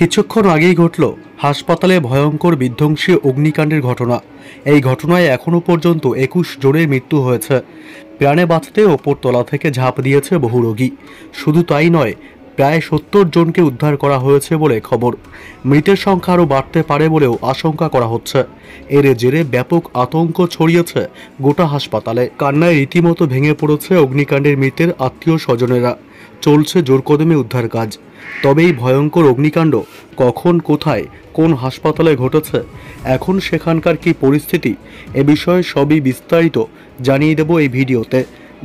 কিছুক্ষণ আগেই ঘটল হাসপাতালে ভয়ঙ্কর বিধ্বংসী অগ্নিকাণ্ডের ঘটনা এই ঘটনায় এখনও পর্যন্ত একুশ জনের মৃত্যু হয়েছে প্রাণে বাঁচতে ওপর তলা থেকে ঝাঁপ দিয়েছে বহু রোগী শুধু তাই নয় প্রায় সত্তর জনকে উদ্ধার করা হয়েছে বলে খবর মৃতের সংখ্যা আরও বাড়তে পারে বলেও আশঙ্কা করা হচ্ছে এর জেরে ব্যাপক আতঙ্ক ছড়িয়েছে গোটা হাসপাতালে কান্নায় রীতিমতো ভেঙে পড়েছে অগ্নিকাণ্ডের মৃতের আত্মীয় স্বজনেরা চলছে জোরকদমে উদ্ধার কাজ তবে এই ভয়ঙ্কর অগ্নিকাণ্ড কখন কোথায় কোন হাসপাতালে ঘটেছে এখন সেখানকার কি পরিস্থিতি এ বিষয়ে সবই বিস্তারিত জানিয়ে দেব এই ভিডিওতে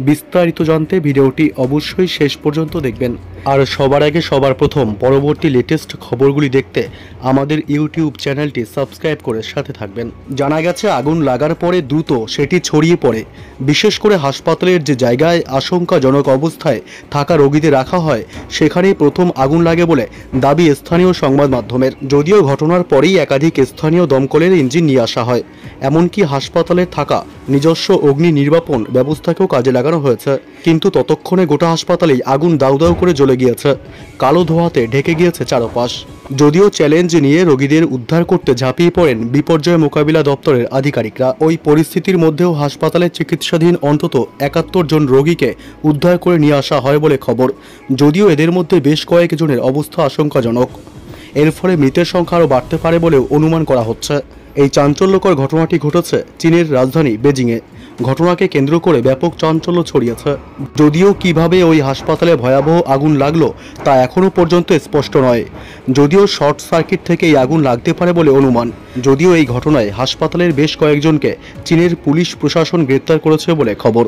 বিস্তারিত জানতে ভিডিওটি অবশ্যই শেষ পর্যন্ত দেখবেন আর সবার আগে সবার প্রথম পরবর্তী লেটেস্ট খবরগুলি দেখতে আমাদের ইউটিউব চ্যানেলটি সাবস্ক্রাইব করে সাথে থাকবেন জানা গেছে আগুন লাগার পরে দ্রুত সেটি ছড়িয়ে পড়ে বিশেষ করে হাসপাতালের যে জায়গায় আশঙ্কাজনক অবস্থায় থাকা রোগীদের রাখা হয় সেখানেই প্রথম আগুন লাগে বলে দাবি স্থানীয় সংবাদ মাধ্যমের যদিও ঘটনার পরেই একাধিক স্থানীয় দমকলের ইঞ্জিন নিয়ে আসা হয় এমনকি হাসপাতালে থাকা নিজস্ব অগ্নি নির্বাপন ব্যবস্থাকেও কাজে লাগা লাগানো হয়েছে কিন্তু ততক্ষণে গোটা হাসপাতালেই আগুন দাউ দাউ করে জ্বলে গিয়েছে কালো ধোয়াতে ঢেকে গিয়েছে চারপাশ যদিও চ্যালেঞ্জ নিয়ে রোগীদের উদ্ধার করতে ঝাঁপিয়ে পড়েন বিপর্যয় মোকাবিলা দপ্তরের আধিকারিকরা ওই পরিস্থিতির মধ্যেও হাসপাতালে চিকিৎসাধীন অন্তত একাত্তর জন রোগীকে উদ্ধার করে নিয়ে আসা হয় বলে খবর যদিও এদের মধ্যে বেশ কয়েকজনের অবস্থা আশঙ্কাজনক এর ফলে মৃতের সংখ্যা আরও বাড়তে পারে বলেও অনুমান করা হচ্ছে এই চাঞ্চল্যকর ঘটনাটি ঘটেছে চীনের রাজধানী বেজিংয়ে ঘটনাকে কেন্দ্র করে ব্যাপক চাঞ্চল্য ছড়িয়েছে যদিও কিভাবে ওই হাসপাতালে ভয়াবহ আগুন লাগলো তা এখনও পর্যন্ত স্পষ্ট নয় যদিও শর্ট সার্কিট থেকে এই আগুন লাগতে পারে বলে অনুমান যদিও এই ঘটনায় হাসপাতালের বেশ কয়েকজনকে চীনের পুলিশ প্রশাসন গ্রেপ্তার করেছে বলে খবর